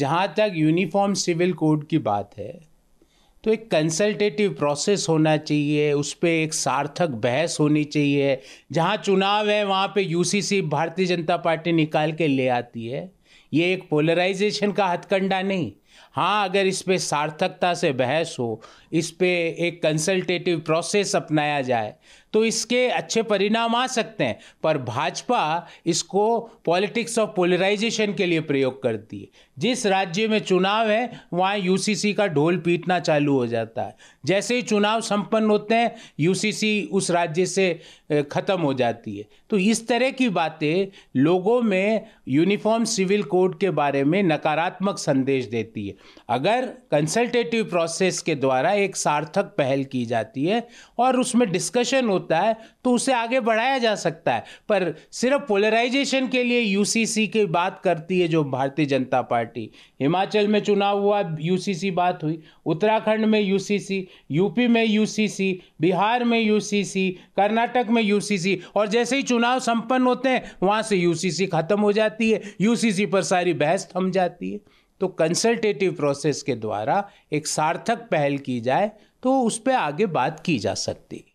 जहाँ तक uniform civil code की बात है तो एक कंसल्टेटिव प्रोसेस होना चाहिए उस पर एक सार्थक बहस होनी चाहिए जहाँ चुनाव है वहाँ पे यूसीसी भारतीय जनता पार्टी निकाल के ले आती है ये एक पोलराइजेशन का हथकंडा नहीं हाँ अगर इस पर सार्थकता से बहस हो इस पर एक कंसल्टेटिव प्रोसेस अपनाया जाए तो इसके अच्छे परिणाम आ सकते हैं पर भाजपा इसको पॉलिटिक्स ऑफ पोलराइजेशन के लिए प्रयोग करती है जिस राज्य में चुनाव है वहाँ यूसीसी का ढोल पीटना चालू हो जाता है जैसे ही चुनाव संपन्न होते हैं यूसीसी उस राज्य से ख़त्म हो जाती है तो इस तरह की बातें लोगों में यूनिफॉर्म सिविल कोड के बारे में नकारात्मक संदेश देती है अगर कंसल्टेटिव प्रोसेस के द्वारा एक सार्थक पहल की जाती है और उसमें डिस्कशन होता है तो उसे आगे बढ़ाया जा सकता है पर सिर्फ पोलराइजेशन के लिए यूसीसी की बात करती है जो भारतीय जनता पार्टी हिमाचल में चुनाव हुआ यूसीसी बात हुई उत्तराखंड में यूसीसी यूपी में यूसीसी बिहार में यूसीसी कर्नाटक में यूसीसी और जैसे ही चुनाव संपन्न होते हैं वहाँ से यूसीसी खत्म हो जाती है यूसीसी पर सारी बहस थम जाती है तो कंसल्टेटिव प्रोसेस के द्वारा एक सार्थक पहल की जाए तो उस पर आगे बात की जा सकती